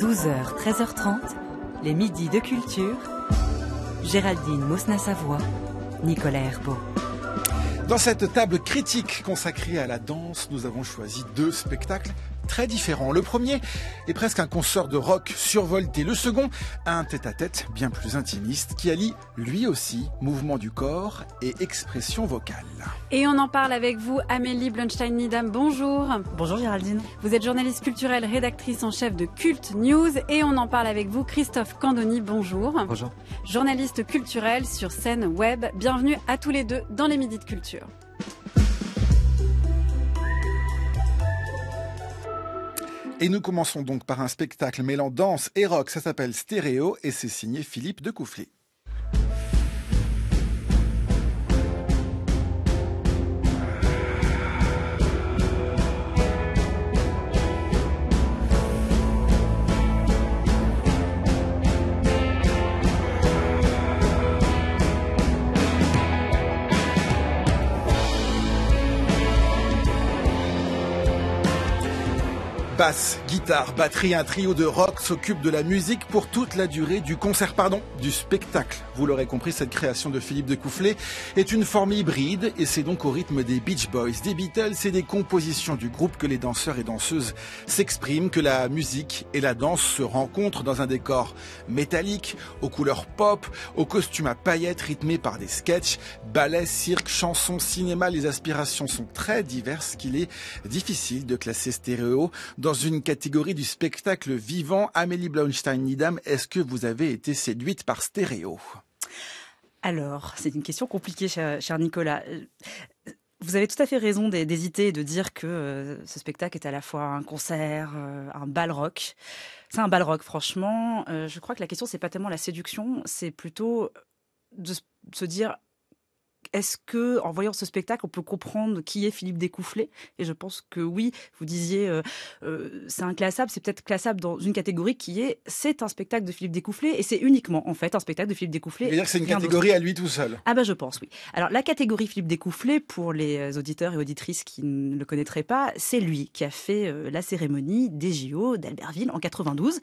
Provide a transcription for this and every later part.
12h, 13h30, les midis de culture. Géraldine Mosna-Savoie, Nicolas Herbeau. Dans cette table critique consacrée à la danse, nous avons choisi deux spectacles très différents. Le premier est presque un consort de rock survolté. Le second, un tête-à-tête bien plus intimiste qui allie lui aussi mouvement du corps et expression vocale. Et on en parle avec vous, Amélie blonstein nidam Bonjour. Bonjour Géraldine. Vous êtes journaliste culturelle, rédactrice en chef de Cult News et on en parle avec vous, Christophe Candoni. Bonjour. Bonjour. Journaliste culturel sur scène web. Bienvenue à tous les deux dans les Midi de Culture. Et nous commençons donc par un spectacle mêlant danse et rock, ça s'appelle Stéréo et c'est signé Philippe de Coufflet. batterie, un trio de rock s'occupe de la musique pour toute la durée du concert, pardon, du spectacle. Vous l'aurez compris, cette création de Philippe de est une forme hybride et c'est donc au rythme des Beach Boys, des Beatles et des compositions du groupe que les danseurs et danseuses s'expriment, que la musique et la danse se rencontrent dans un décor métallique, aux couleurs pop, aux costumes à paillettes rythmés par des sketchs, ballets, cirque, chansons, cinéma. Les aspirations sont très diverses qu'il est difficile de classer stéréo dans une catégorie du spectacle vivant, Amélie blaunstein nidam est-ce que vous avez été séduite par Stéréo Alors, c'est une question compliquée, cher, Nicolas. Euh, vous avez tout à fait raison d'hésiter et de dire que euh, ce spectacle est à la fois un concert, euh, un bal rock. C'est un bal rock, franchement. je crois que la question, c'est pas tellement la séduction, c'est plutôt de se dire est-ce que, en voyant ce spectacle, on peut comprendre qui est Philippe Découfflé Et je pense que oui. Vous disiez, c'est euh, un euh, c'est inclassable. C'est peut-être classable dans une catégorie qui est, c'est un spectacle de Philippe Découfflé et c'est uniquement en fait un spectacle de Philippe Découfflé. C'est-à-dire que c'est une catégorie à lui tout seul. Ah ben je pense oui. Alors la catégorie Philippe Découfflé pour les euh, auditeurs et auditrices qui ne le connaîtraient pas, c'est lui qui a fait la cérémonie des JO d'Albertville en 92.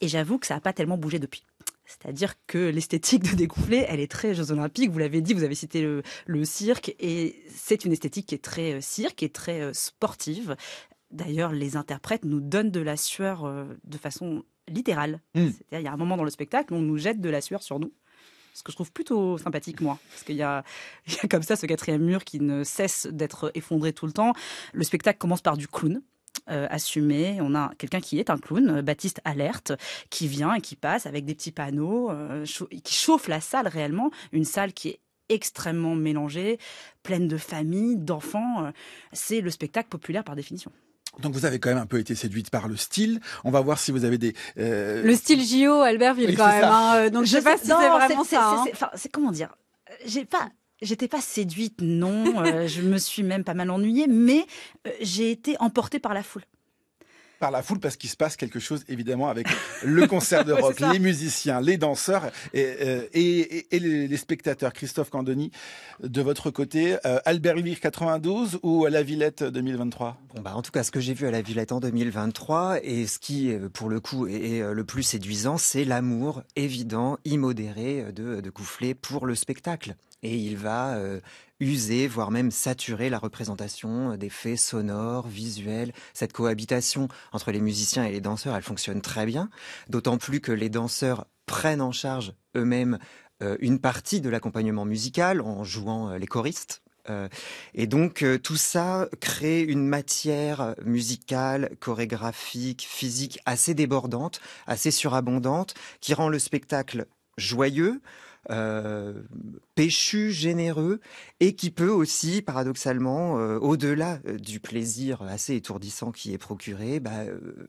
Et j'avoue que ça n'a pas tellement bougé depuis. C'est-à-dire que l'esthétique de découpler, elle est très Jeux Olympiques. Vous l'avez dit, vous avez cité le, cirque, et c'est une esthétique qui est très euh, cirque et très euh, sportive. D'ailleurs, les interprètes nous donnent de la sueur euh, de façon littérale. Hmm. il y a un moment dans le spectacle, où on nous jette de la sueur sur nous ce que je trouve plutôt sympathique, moi. Parce qu'il y a, comme ça ce quatrième mur qui ne cesse d'être effondré tout le temps. Le spectacle commence par du clown. Euh, assumé. On a quelqu'un qui est un clown, euh, Baptiste Alerte, qui vient et qui passe avec des petits panneaux, euh, qui chauffe la salle réellement, une salle qui est extrêmement mélangée, pleine de familles, d'enfants. C'est le spectacle populaire par définition. Donc vous avez quand même un peu été séduite par le style. On va voir si vous avez des le style JO Albert quand même. Hein, donc je, ne sais pas si c'est vraiment ça. Hein. C'est comment dire j'ai pas J'étais pas séduite, non. Euh, je me suis même pas mal ennuyée, mais euh, j'ai été emportée par la foule par la foule parce qu'il se passe quelque chose évidemment avec le concert de rock, les musiciens, les danseurs et, euh, les, spectateurs. Christophe Candoni, de votre côté, albert Albertville 92 ou à la Villette 2023 bon, bah, En tout cas, ce que j'ai vu à la Villette en 2023 et ce qui, pour le coup, est, le plus séduisant, c'est l'amour évident, immodéré de, de Coufflet pour le spectacle et il va euh, user, voire même saturer la représentation euh, des faits sonores, visuels. Cette cohabitation entre les musiciens et les danseurs, elle fonctionne très bien, d'autant plus que les danseurs prennent en charge eux-mêmes euh, une partie de l'accompagnement musical en jouant les choristes. Et donc tout ça crée une matière musicale, chorégraphique, physique assez débordante, assez surabondante, qui rend le spectacle joyeux, euh, péchu, généreux, et qui peut aussi, paradoxalement, euh, au-delà euh, du plaisir assez étourdissant qui est procuré, bah,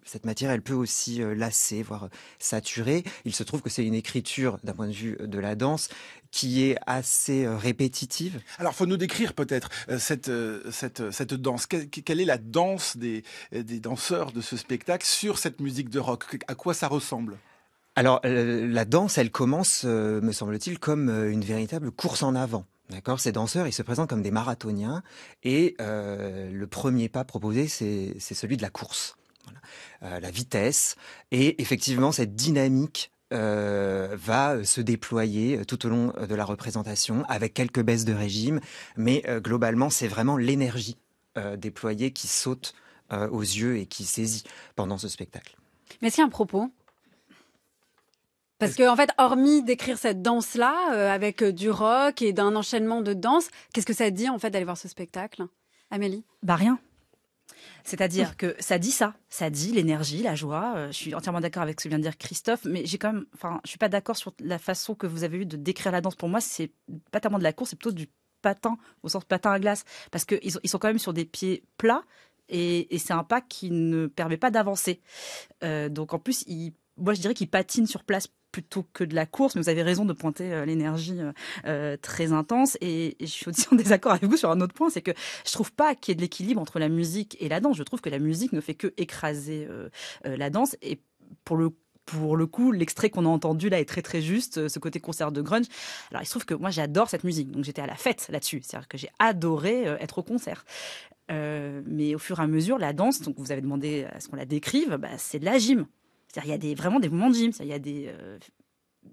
cette matière, elle peut aussi lasser, voire saturer. Il se trouve que c'est une écriture, d'un point de vue de la danse, qui est assez répétitive. Alors, faut nous décrire peut-être cette, cette, danse. Quelle est la danse des, des danseurs de ce spectacle sur cette musique de rock À quoi ça ressemble alors, euh, la danse, elle commence, euh, me semble-t-il, comme euh, une véritable course en avant. D'accord, ces danseurs, ils se présentent comme des marathoniens et le premier pas proposé, c'est celui de la course, la vitesse et effectivement cette dynamique va se déployer tout au long de la représentation avec quelques baisses de régime, mais globalement, c'est vraiment l'énergie déployée qui saute aux yeux et qui saisit pendant ce spectacle. Mais c'est un propos parce qu'en en fait, hormis d'écrire cette danse-là euh, avec euh, du rock et d'un enchaînement de danse, qu'est-ce que ça dit en fait d'aller voir ce spectacle, Amélie Bah rien. C'est-à-dire que ça dit ça, ça dit l'énergie, la joie. Euh, je suis entièrement d'accord avec ce que vient de dire Christophe, mais j'ai quand enfin, je suis pas d'accord sur la façon que vous avez eu de décrire la danse. Pour moi, c'est pas tellement de la course, c'est plutôt du patin au sens patin à glace, parce qu'ils ils sont quand même sur des pieds plats et, c'est un pas qui ne permet pas d'avancer. donc en plus, moi je dirais qu'ils patinent sur place plutôt que de la course. Mais vous avez raison de pointer euh, l'énergie euh, euh, très intense. Et, je suis aussi en désaccord avec vous sur un autre point, c'est que je trouve pas qu'il y ait de l'équilibre entre la musique et la danse. Je trouve que la musique ne fait que écraser la danse. Et pour le pour le coup, l'extrait qu'on a entendu là est très très juste, ce côté concert de grunge. Alors il se trouve que moi j'adore cette musique, donc j'étais à la fête là-dessus, c'est-à-dire que j'ai adoré être au concert. mais au fur et à mesure, la danse, donc vous avez demandé à ce qu'on la décrive, bah, c'est de la gym. C'est-à-dire, il y a des, vraiment des moments de gym. Il y a des, euh,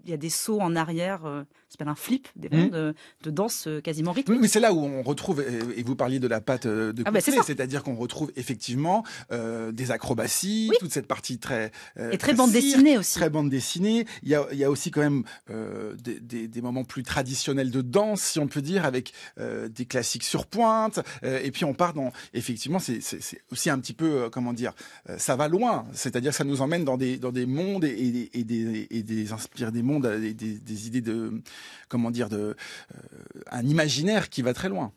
il y a des sauts en arrière, c'est euh, s'appelle un flip, des mmh. de, danse euh, quasiment rythmiques Oui, mais c'est là où on retrouve, et vous parliez de la pâte euh, de ah bah, c'est-à-dire qu'on retrouve effectivement des acrobaties, toute cette partie très... et très, bande dessinée aussi. Très bande dessinée. Il y a, il y a aussi quand même des, moments plus traditionnels de danse, si on peut dire, avec des classiques sur pointe. et puis on part dans... Effectivement, c'est aussi un petit peu, comment dire, ça va loin. C'est-à-dire que ça nous emmène dans des, dans des mondes et, et des, et des inspirations des mondes, des, idées de, comment dire, de, euh, un imaginaire qui va très loin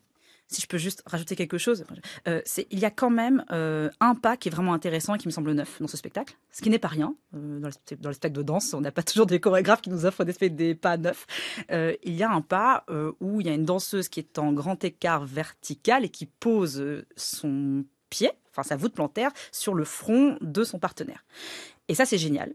si je peux juste rajouter quelque chose, euh, c'est il y a quand même euh, un pas qui est vraiment intéressant et qui me semble neuf dans ce spectacle, ce qui n'est pas rien. dans, le, spectacle de danse, on n'a pas toujours des chorégraphes qui nous offrent des, des pas neufs. il y a un pas où il y a une danseuse qui est en grand écart vertical et qui pose son pied, enfin sa voûte plantaire, sur le front de son partenaire. Et ça, c'est génial.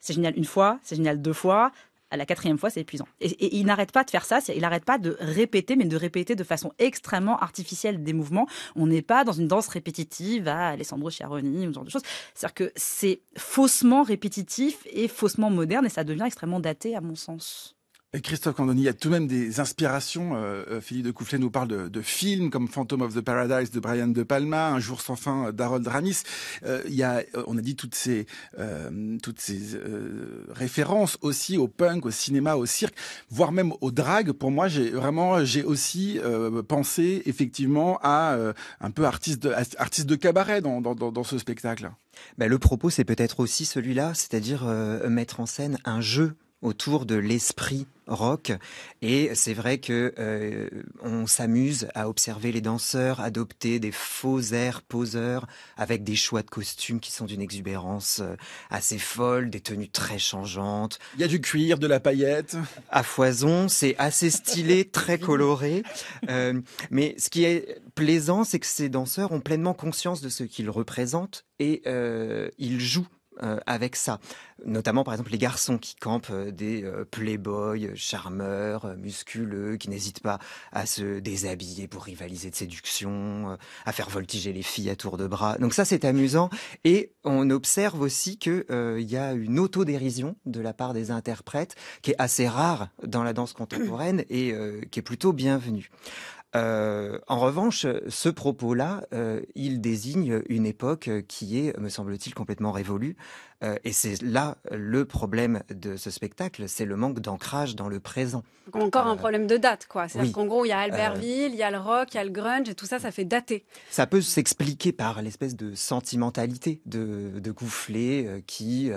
C'est génial une fois, c'est génial deux fois, à la quatrième fois, c'est épuisant. Et, il n'arrête pas de faire ça, il n'arrête pas de répéter, mais de répéter de façon extrêmement artificielle des mouvements. On n'est pas dans une danse répétitive à Alessandro Chiaroni ou ce genre de choses. C'est-à-dire que c'est faussement répétitif et faussement moderne, et ça devient extrêmement daté à mon sens. Christophe Candoni, il y a tout de même des inspirations. Euh, euh, Philippe de Coufflet nous parle de, films comme Phantom of the Paradise de Brian De Palma, Un jour sans fin euh, d'Harold Ramis. il y a, on a dit toutes ces, toutes ces références aussi au punk, au cinéma, au cirque, voire même au drag. Pour moi, j'ai vraiment, j'ai aussi pensé effectivement à un peu artiste de, cabaret dans, ce spectacle. Ben, le propos, c'est peut-être aussi celui-là, c'est-à-dire mettre en scène un jeu autour de l'esprit rock. Et c'est vrai que euh, on s'amuse à observer les danseurs adopter des faux airs poseurs avec des choix de costumes qui sont d'une exubérance euh, assez folle, des tenues très changeantes. Il y a du cuir, de la paillette. À foison, c'est assez stylé, très coloré. Euh, mais ce qui est plaisant, c'est que ces danseurs ont pleinement conscience de ce qu'ils représentent et ils jouent euh, avec ça. Notamment, par exemple, les garçons qui campent euh, des euh, playboys, charmeurs, musculeux, qui n'hésitent pas à se déshabiller pour rivaliser de séduction, à faire voltiger les filles à tour de bras. Donc ça, c'est amusant. Et on observe aussi qu'il y a une autodérision de la part des interprètes qui est assez rare dans la danse contemporaine et qui est plutôt bienvenue. Euh, en revanche, ce propos-là, euh, il désigne une époque qui est, me semble-t-il, complètement révolue. Euh, et c'est là le problème de ce spectacle, c'est le manque d'ancrage dans le présent. Encore un problème de date, quoi. C'est-à-dire qu'en gros, il y a Albertville, il y a le rock, il y a le grunge, et tout ça, ça fait dater. Ça peut s'expliquer par l'espèce de sentimentalité de, de Goufflet qui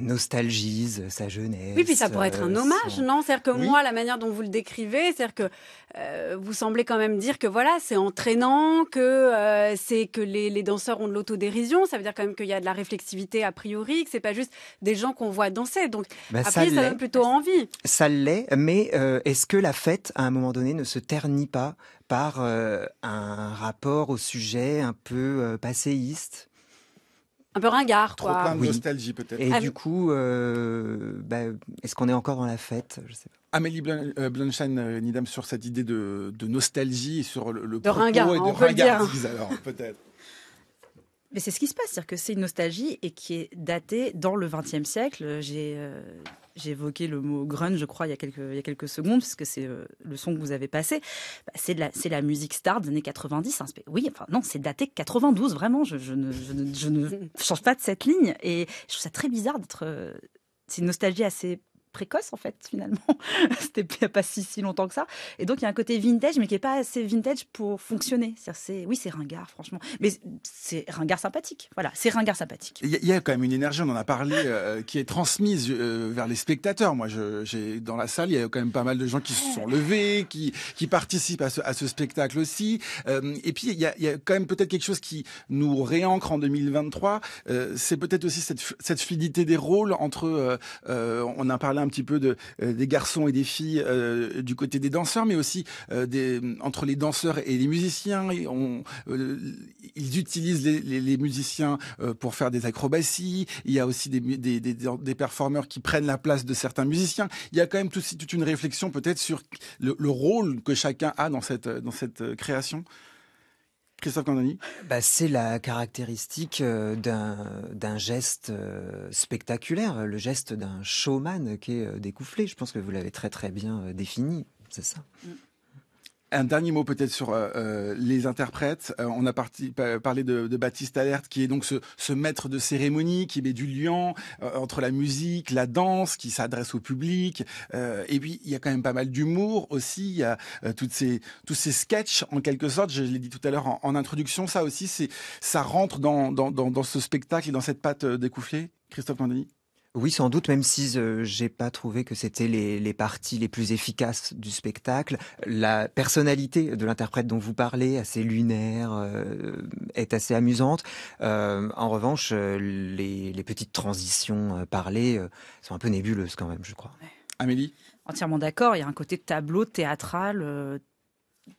nostalgise sa jeunesse. Oui, puis ça pourrait être un euh, hommage, non C'est-à-dire que moi, la manière dont vous le décrivez, c'est-à-dire que euh, vous semblez quand même dire que voilà, c'est entraînant, que euh, c'est que les, danseurs ont de l'autodérision. Ça veut dire quand même qu'il y a de la réflexivité a priori, que c'est pas juste des gens qu'on voit danser. Donc bah, après, ça, donne plutôt envie. Ça l'est, mais est-ce que la fête, à un moment donné, ne se ternit pas par un rapport au sujet un peu passéiste un peu ringard, Trop plein de nostalgie peut-être. Et ah du coup, euh, bah, est-ce qu'on est encore dans la fête Je sais pas. Amélie euh, Blanchard euh, Nidam sur cette idée de, nostalgie et sur le, de propos ringard, et de ringardise alors peut-être. Mais c'est ce qui se passe, c'est-à-dire que c'est une nostalgie et qui est datée dans le XXe siècle. J'ai euh, j'ai évoqué le mot grunge, je crois, il y a quelques, il y a quelques secondes, puisque c'est euh, le son que vous avez passé. Bah, c'est la, la, musique star des années 90. Hein, oui, enfin non, c'est daté 92, vraiment. Je, je, ne, je, ne, change pas de cette ligne. Et je trouve ça très bizarre d'être... Euh, c'est une nostalgie assez précoce en fait finalement. C'était pas si, si longtemps que ça. Et donc il y a un côté vintage mais qui est pas assez vintage pour fonctionner. C'est oui c'est ringard franchement, mais c'est ringard sympathique. Voilà, c'est ringard sympathique. Il y, a quand même une énergie, on en a parlé, euh, qui est transmise euh, vers les spectateurs. Moi, j'ai dans la salle, il y a quand même pas mal de gens qui se sont levés, qui, qui participent à ce, spectacle aussi. Euh, et puis il y, a, quand même peut-être quelque chose qui nous réancre en 2023. c'est peut-être aussi cette, cette, fluidité des rôles entre. on a parlé un petit peu de, euh, des garçons et des filles euh, du côté des danseurs, mais aussi euh, des, entre les danseurs et les musiciens. ils utilisent les, musiciens pour faire des acrobaties. Il y a aussi des, des, des, des performeurs qui prennent la place de certains musiciens. Il y a quand même tout, toute une réflexion peut-être sur le, le, rôle que chacun a dans cette, dans cette création. Bah, c'est la caractéristique euh, d'un geste euh, spectaculaire, le geste d'un showman qui est euh, découflé. Je pense que vous l'avez très très bien défini, c'est ça. Mm. Un dernier mot peut-être sur euh, euh, les interprètes. Euh, on a parlé de, Baptiste Alerte, qui est donc ce, maître de cérémonie, qui met du lien entre la musique, la danse, qui s'adresse au public. et puis, il y a quand même pas mal d'humour aussi. Il y a toutes ces, tous ces sketchs, en quelque sorte. Je, l'ai dit tout à l'heure en, introduction. Ça aussi, ça rentre dans, dans, ce spectacle et dans cette patte découflée Christophe Mandini oui, sans doute, même si je euh, j'ai pas trouvé que c'était les, parties les plus efficaces du spectacle. La personnalité de l'interprète dont vous parlez, assez lunaire, euh, est assez amusante. Euh, en revanche, les, petites transitions parlées sont un peu nébuleuses quand même, je crois. Amélie Entièrement d'accord, il y a un côté tableau théâtral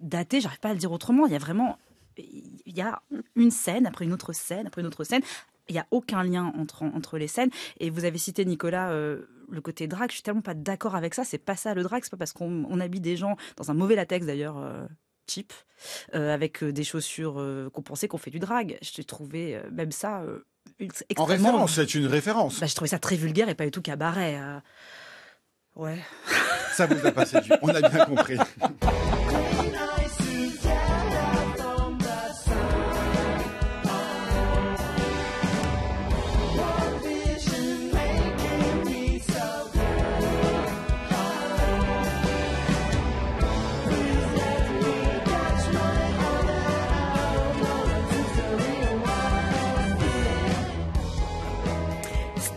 daté, j'arrive pas à le dire autrement, il y a vraiment il y a une scène après une autre scène après une autre scène il n'y a aucun lien entre, entre les scènes. Et vous avez cité, Nicolas, euh, le côté drague. Je suis tellement pas d'accord avec ça. C'est pas ça le drague. C'est pas parce qu'on habite habille des gens dans un mauvais latex, d'ailleurs. Euh, cheap, euh, avec des chaussures qu'on pensait qu'on fait du drag. Je trouvais trouvé même ça extrêmement... En référence, c'est une référence. Bah, je trouvais ça très vulgaire et pas du tout cabaret. Ouais. ça vous a passé du... On a bien compris.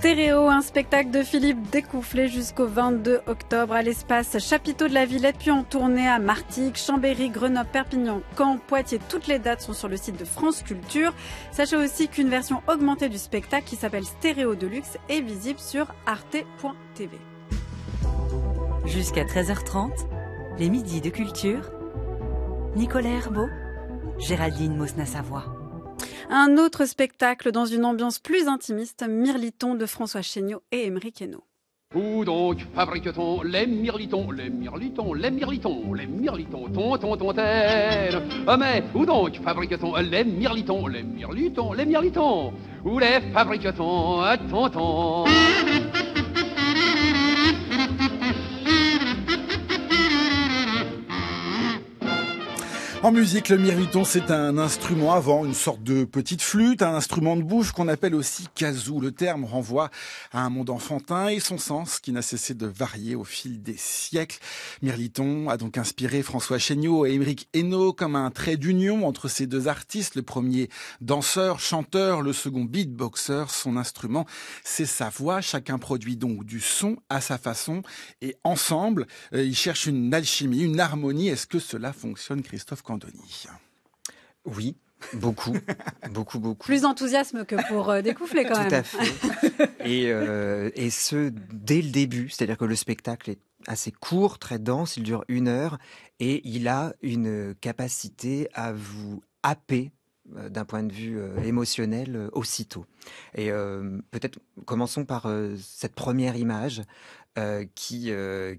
Stéréo, un spectacle de Philippe Découflé jusqu'au 22 octobre à l'espace Chapiteau de la Villette, puis en tournée à Martigues, Chambéry, Grenoble, Perpignan, Caen, Poitiers. Toutes les dates sont sur le site de France Culture. Sachez aussi qu'une version augmentée du spectacle qui s'appelle Stéréo Deluxe est visible sur arte.tv. Jusqu'à 13h30, les midis de culture. Nicolas Herbeau, Géraldine Mosna-Savoie. Un autre spectacle dans une ambiance plus intimiste, Mirliton de François Chéniaud et Emery Queneau. Où donc fabrique-t-on les mirlitons, les mirlitons, les mirlitons, les mirlitons, ton, ton, ton, oh, mais où donc fabrique-t-on les mirlitons, les mirlitons, les mirlitons Où les fabrique-t-on, tonton En musique, le mirliton, c'est un instrument avant, une sorte de petite flûte, un instrument de bouche qu'on appelle aussi kazou. Le terme renvoie à un monde enfantin et son sens qui n'a cessé de varier au fil des siècles. Mirliton a donc inspiré François Chéniaud et Émeric Hainaut comme un trait d'union entre ces deux artistes. Le premier danseur, chanteur, le second beatboxer. Son instrument, c'est sa voix. Chacun produit donc du son à sa façon et ensemble, euh, ils cherchent une alchimie, une harmonie. Est-ce que cela fonctionne, Christophe oui, Beaucoup, beaucoup, beaucoup. Plus d'enthousiasme que pour euh, découfler quand même. Tout à fait. Euh, et, ce, dès le début, c'est-à-dire que le spectacle est assez court, très dense, il dure une heure, et il a une capacité à vous happer euh, d'un point de vue émotionnel aussitôt. Et peut-être commençons par cette première image qui,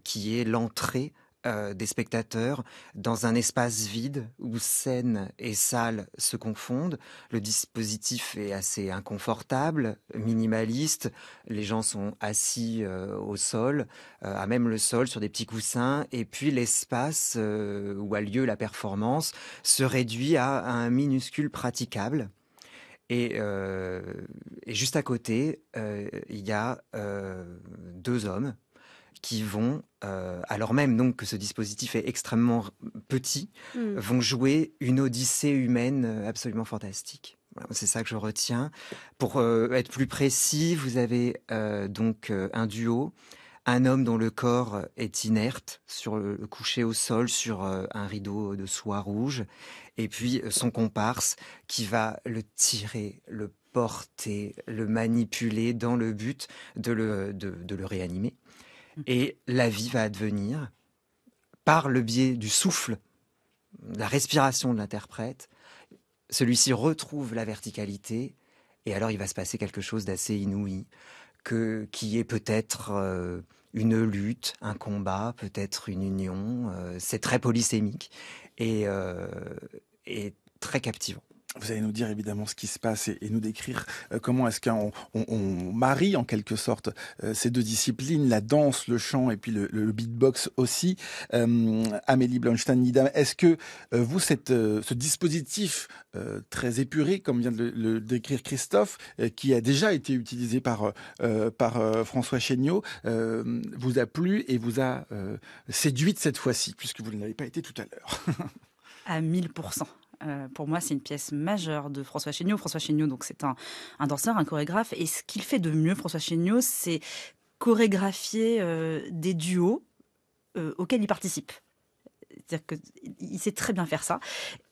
qui est l'entrée euh, des spectateurs dans un espace vide où scène et salle se confondent. Le dispositif est assez inconfortable, minimaliste. Les gens sont assis euh, au sol, euh, à même le sol, sur des petits coussins. Et puis l'espace où a lieu la performance se réduit à, un minuscule praticable. et, juste à côté, il y a deux hommes qui vont, euh, alors même donc que ce dispositif est extrêmement petit, hmm. vont jouer une odyssée humaine euh, absolument fantastique. C'est ça que je retiens. Pour euh, être plus précis, vous avez donc un duo, un homme dont le corps est inerte, sur le, couché au sol sur un rideau de soie rouge, et puis son comparse qui va le tirer, le porter, le manipuler dans le but de le, de, de le réanimer. Et la vie va advenir par le biais du souffle, la respiration de l'interprète. Celui-ci retrouve la verticalité et alors il va se passer quelque chose d'assez inouï, qui est peut-être euh, une lutte, un combat, peut-être une union. Euh, c'est très polysémique et, euh, et très captivant. Vous allez nous dire évidemment ce qui se passe et, nous décrire euh, comment est-ce qu'on on, marie en quelque sorte euh, ces deux disciplines, la danse, le chant et puis le, beatbox aussi. Euh, Amélie Blanchstein-Nidam, est-ce que vous, ce dispositif très épuré, comme vient de le, décrire Christophe, qui a déjà été utilisé par, par François Chéniaud, vous a plu et vous a séduite cette fois-ci, puisque vous ne l'avez pas été tout à l'heure à 1000%. Euh, pour moi, c'est une pièce majeure de François Chéniaud. François Chéniaud, donc, c'est un, danseur, un chorégraphe. Et ce qu'il fait de mieux, François Chéniaud, c'est chorégraphier euh, des duos euh, auxquels il participe. C'est-à-dire qu'il sait très bien faire ça.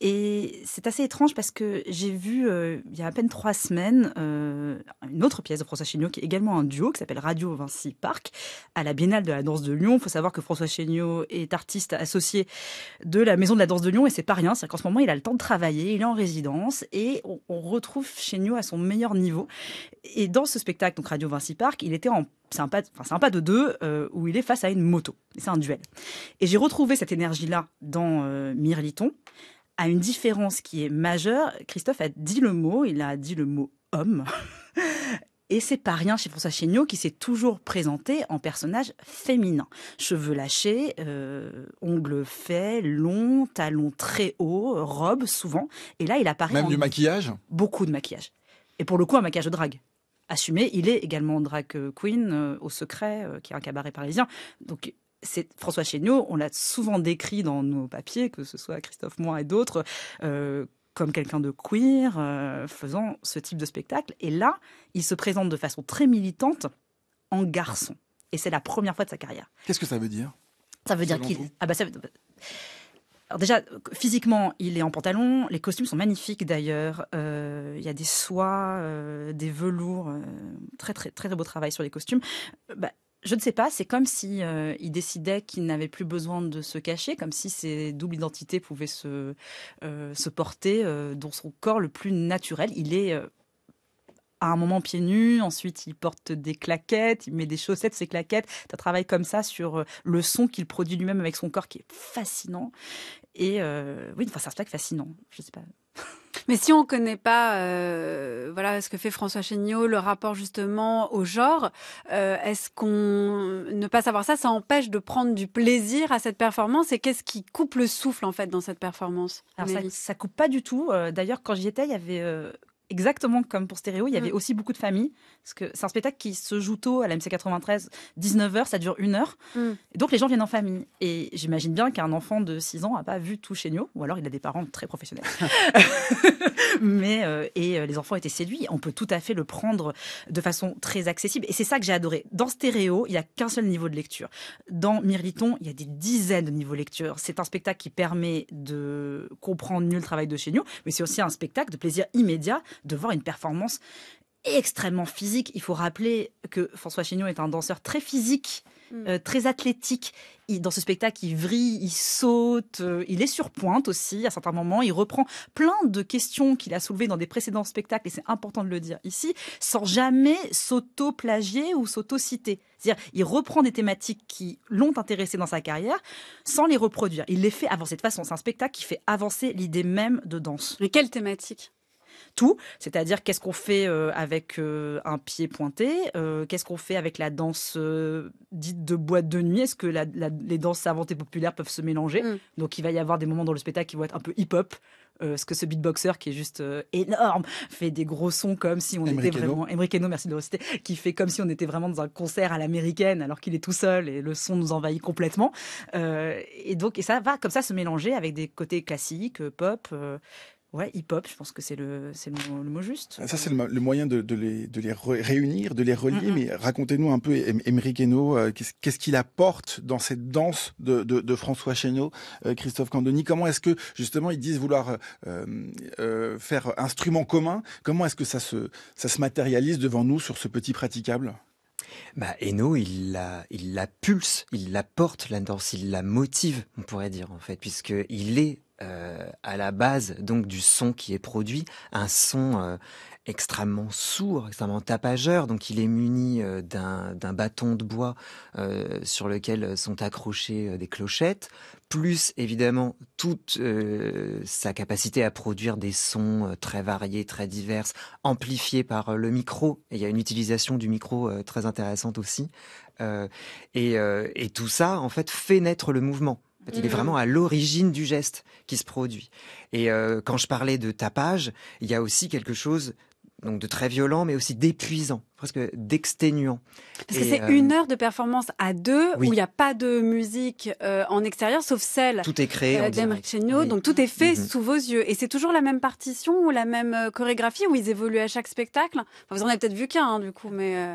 Et c'est assez étrange parce que j'ai vu, euh, il y a à peine trois semaines, euh, une autre pièce de François Chéniaud, qui est également un duo, qui s'appelle Radio Vinci Park, à la Biennale de la danse de Lyon. Il faut savoir que François Chéniaud est artiste associé de la Maison de la danse de Lyon, et c'est pas rien. C'est-à-dire qu'en ce moment, il a le temps de travailler, il est en résidence, et on, retrouve Chéniaud à son meilleur niveau. Et dans ce spectacle, donc Radio Vinci Park, il était en c'est un pas, enfin, de deux euh, où il est face à une moto. C'est un duel. Et j'ai retrouvé cette énergie-là dans euh, Myrliton. Mirliton, à une différence qui est majeure. Christophe a dit le mot, il a dit le mot homme. Et c'est pas rien chez François Chéniaud qui s'est toujours présenté en personnage féminin. Cheveux lâchés, euh, ongles faits, longs, talons très hauts, robe souvent. Et là, il apparaît. Même du maquillage Beaucoup de maquillage. Et pour le coup, un maquillage de drague assumé. Il est également drag queen euh, au secret, euh, qui est un cabaret parisien. Donc c'est François Chéniaud, on l'a souvent décrit dans nos papiers, que ce soit Christophe moi et d'autres, euh, comme quelqu'un de queer faisant ce type de spectacle. Et là, il se présente de façon très militante en garçon. Et c'est la première fois de sa carrière. Qu'est-ce que ça veut dire Ça veut dire qu'il. Ah bah ça veut déjà, physiquement, il est en pantalon. Les costumes sont magnifiques d'ailleurs. Euh, il y a des soies, euh, des velours, euh, très, très très beau travail sur les costumes. Bah, je ne sais pas, c'est comme si il décidait qu'il n'avait plus besoin de se cacher, comme si ses doubles identités pouvaient se, se porter dans son corps le plus naturel. Il est à un moment pieds nus, ensuite il porte des claquettes, il met des chaussettes, ses claquettes. Tu travailles comme ça sur euh, le son qu'il produit lui-même avec son corps qui est fascinant. Et euh, oui, enfin, c'est un fascinant, je sais pas. Mais si on ne connaît pas euh, voilà, ce que fait François Chéniaud, le rapport justement au genre, est-ce qu'on. Ne pas savoir ça, ça empêche de prendre du plaisir à cette performance Et qu'est-ce qui coupe le souffle en fait dans cette performance Alors ça, ça coupe pas du tout. D'ailleurs, quand j'y étais, il y avait exactement comme pour Stéréo, il y avait mm. aussi beaucoup de familles. Parce que c'est un spectacle qui se joue tôt à la MC 93, 19h, ça dure une heure. Mm. donc les gens viennent en famille. Et j'imagine bien qu'un enfant de 6 ans n'a pas vu tout nous, ou alors il a des parents très professionnels. Mais, euh, et euh, les enfants étaient séduits. On peut tout à fait le prendre de façon très accessible. Et c'est ça que j'ai adoré. Dans Stéréo, il n'y a qu'un seul niveau de lecture. Dans Mirliton, il y a des dizaines de niveaux de lecture. C'est un spectacle qui permet de comprendre mieux le travail de chez nous mais c'est aussi un spectacle de plaisir immédiat de voir une performance extrêmement physique. Il faut rappeler que François Chignon est un danseur très physique, mm. euh, très athlétique. dans ce spectacle, il vrille, il saute, euh, il est sur pointe aussi à certains moments. Il reprend plein de questions qu'il a soulevées dans des précédents spectacles, et c'est important de le dire ici, sans jamais s'auto-plagier ou s'auto-citer. C'est-à-dire, il reprend des thématiques qui l'ont intéressé dans sa carrière sans les reproduire. Il les fait avancer. De façon, c'est un spectacle qui fait avancer l'idée même de danse. Mais quelle thématique tout, c'est-à-dire qu'est-ce qu'on fait euh, avec euh, un pied pointé, euh, qu'est-ce qu'on fait avec la danse dite de boîte de nuit, est-ce que les danses savantes et populaires peuvent se mélanger mm. Donc il va y avoir des moments dans le spectacle qui vont être un peu hip-hop, est ce que ce beatboxer qui est juste énorme fait des gros sons comme si on était vraiment Heno, merci de le qui fait comme si on était vraiment dans un concert à l'américaine alors qu'il est tout seul et le son nous envahit complètement. et donc et ça va comme ça se mélanger avec des côtés classiques, pop. Ouais, hip-hop, je pense que c'est le, c'est le, mot juste. Ça, c'est le, moyen de, les, de les réunir, de les relier. Mais racontez-nous un peu, Emery Henault, euh, qu'est-ce qu'il apporte dans cette danse de, de, François Chénaud, euh, Christophe Candoni Comment est-ce que, justement, ils disent vouloir euh, faire instrument commun Comment est-ce que ça se, ça se matérialise devant nous sur ce petit praticable bah, il la, il la pulse, il la porte la danse, il la motive, on pourrait dire en fait, puisque il est euh, à la base donc du son qui est produit, un son euh, extrêmement sourd, extrêmement tapageur. Donc il est muni euh, d'un bâton de bois sur lequel sont accrochées des clochettes, plus évidemment toute sa capacité à produire des sons très variés, très diverses amplifiés par le micro. il y a une utilisation du micro très intéressante aussi. Et, et tout ça, en fait, fait naître le mouvement il est mm-hmm. vraiment à l'origine du geste qui se produit. Et euh, quand je parlais de tapage, il y a aussi quelque chose donc de très violent, mais aussi d'épuisant, presque d'exténuant. Parce que c'est euh, une heure de performance à deux où il n'y a pas de musique euh, en extérieur, sauf celle. Tout est créé. Donc tout est fait mm-hmm. sous vos yeux. Et c'est toujours la même partition ou la même chorégraphie où ils évoluent à chaque spectacle. vous en avez peut-être vu qu'un, hein, du coup, mais.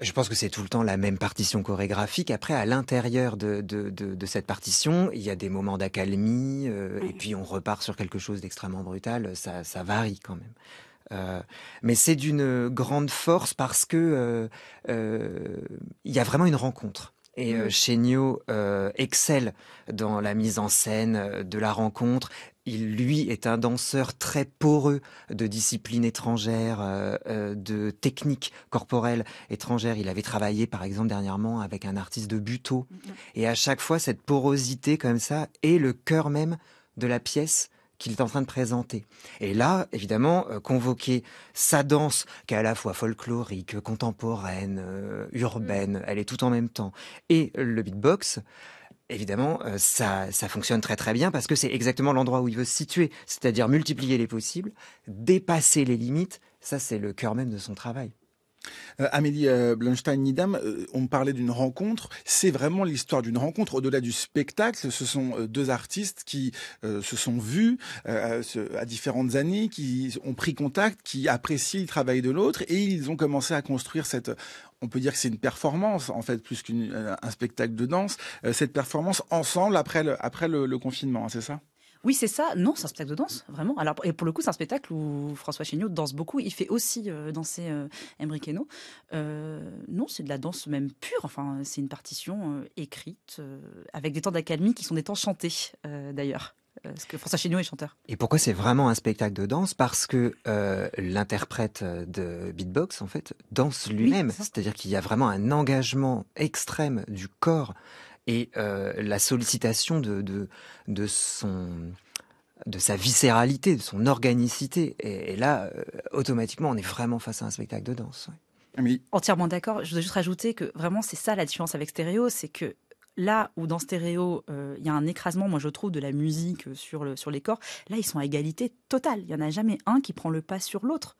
Je pense que c'est tout le temps la même partition chorégraphique. Après, à l'intérieur de, de, de, cette partition, il y a des moments d'accalmie, euh, et puis on repart sur quelque chose d'extrêmement brutal. Ça, varie quand même. Euh, mais c'est d'une grande force parce que euh, il y a vraiment une rencontre. Et mm. euh, euh excelle dans la mise en scène euh, de la rencontre. Il, lui, est un danseur très poreux de disciplines étrangères, euh, de techniques corporelles étrangères. Il avait travaillé, par exemple, dernièrement avec un artiste de Buteau. Mm, mm. Et à chaque fois, cette porosité comme ça est le cœur même de la pièce qu'il est en train de présenter. Et là, évidemment, euh, convoquer sa danse, qui est à la fois folklorique, contemporaine, euh, urbaine, mm. elle est tout en même temps, et le beatbox, évidemment, euh, ça, ça fonctionne très très bien parce que c'est exactement l'endroit où il veut se situer, c'est-à-dire multiplier les possibles, dépasser les limites, ça c'est le cœur même de son travail. Euh, Amélie euh, nidam euh, on parlait d'une rencontre. C'est vraiment l'histoire d'une rencontre. Au-delà du spectacle, ce sont euh, deux artistes qui se sont vus à différentes années, qui ont pris contact, qui apprécient le travail de l'autre et ils ont commencé à construire cette on peut dire que c'est une performance en fait plus qu'un spectacle de danse. cette performance ensemble après le, après le, confinement, hein, c'est ça oui, c'est ça. Non, c'est un spectacle de danse, vraiment. Alors, et pour le coup, c'est un spectacle où François Chéniaud danse beaucoup. Il fait aussi euh, danser euh, euh, non, c'est de la danse même pure. Enfin, c'est une partition euh, écrite avec des temps d'accalmie qui sont des temps chantés, d'ailleurs parce que François Chéniaud est chanteur. Et pourquoi c'est vraiment un spectacle de danse Parce que l'interprète de beatbox, en fait, danse lui-même. C'est-à-dire qu'il y a vraiment un engagement extrême du corps et euh, la sollicitation de, de, de, son de sa viscéralité, de son organicité. Et, là, euh, automatiquement, on est vraiment face à un spectacle de danse. Oui. Entièrement d'accord. Je voudrais juste rajouter que vraiment, c'est ça la différence avec Stéréo, c'est que là où dans Stéréo, euh, il y a un écrasement, moi je trouve, de la musique sur, le, sur les corps, là, ils sont à égalité totale. Il n'y en a jamais un qui prend le pas sur l'autre.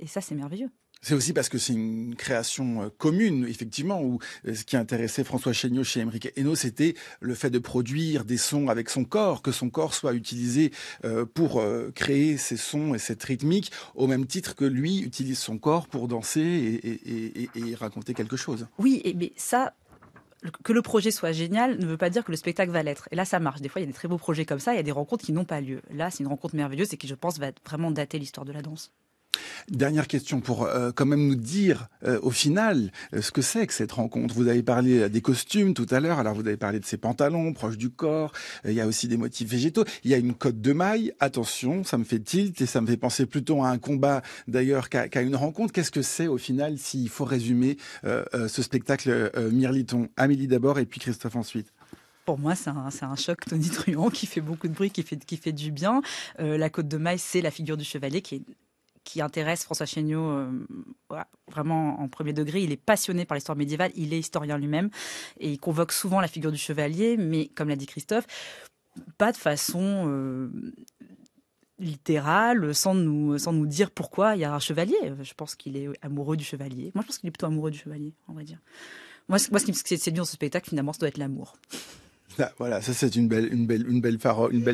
Et ça, c'est merveilleux. C'est aussi parce que c'est une création euh, commune, effectivement, où euh, ce qui intéressait François Chéniaud chez Enrique Eno, c'était le fait de produire des sons avec son corps, que son corps soit utilisé euh, pour créer ces sons et cette rythmique, au même titre que lui utilise son corps pour danser et, et raconter quelque chose. Oui, mais ça, que le projet soit génial ne veut pas dire que le spectacle va l'être. Et là, ça marche. Des fois, il y a des très beaux projets comme ça, il y a des rencontres qui n'ont pas lieu. Là, c'est une rencontre merveilleuse et qui, je pense, va vraiment dater l'histoire de la danse. Dernière question pour euh, quand même nous dire euh, au final euh, ce que c'est que cette rencontre. Vous avez parlé des costumes tout à l'heure, alors vous avez parlé de ces pantalons proches du corps, il y a aussi des motifs végétaux, il y a une cote de maille, attention, ça me fait tilt et ça me fait penser plutôt à un combat d'ailleurs qu'à une rencontre. Qu'est-ce que c'est au final s'il faut résumer ce spectacle Mirliton Amélie d'abord et puis Christophe ensuite pour moi, c'est un, choc Tony tonitruant qui fait beaucoup de bruit, qui fait, qui fait du bien. la Côte de Maille, c'est la figure du chevalier qui est qui intéresse François Chéniaud euh, vraiment en premier degré. Il est passionné par l'histoire médiévale, il est historien lui-même et il convoque souvent la figure du chevalier, mais comme l'a dit Christophe, pas de façon euh, littérale, sans nous, sans nous dire pourquoi il y a un chevalier. Je pense qu'il est amoureux du chevalier. Moi, je pense qu'il est plutôt amoureux du chevalier, on va dire. Moi, ce, moi, ce qui me séduit dans ce spectacle, finalement, ça doit être l'amour. Bah, voilà, ça c'est une belle,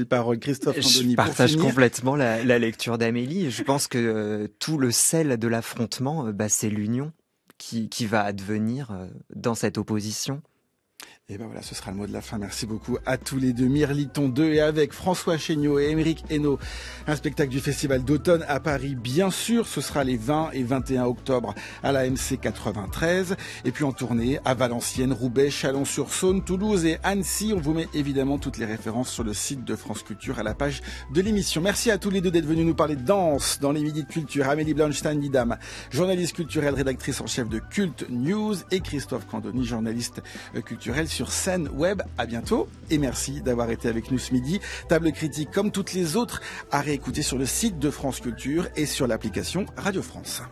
parole, Christophe Je partage complètement la, lecture d'Amélie. Je pense que euh, tout le sel de l'affrontement, euh, bah, c'est l'union qui va advenir euh, dans cette opposition. Et ben voilà, ce sera le mot de la fin. Merci beaucoup à tous les deux. Mirliton 2 et avec François Chéniaud et Émeric Hainaut. Un spectacle du Festival d'automne à Paris, bien sûr. Ce sera les 20 et 21 octobre à la MC 93. Et puis en tournée à Valenciennes, Roubaix, Chalon-sur-Saône, Toulouse et Annecy. On vous met évidemment toutes les références sur le site de France Culture à la page de l'émission. Merci à tous les deux d'être venus nous parler de danse dans les midis de Culture. Amélie blanchstein Nidam, journaliste culturelle, rédactrice en chef de Cult News et Christophe Candoni, journaliste euh, culturel sur scène web. À bientôt et merci d'avoir été avec nous ce midi. Table critique, comme toutes les autres, à réécouter sur le site de France Culture et sur l'application Radio France.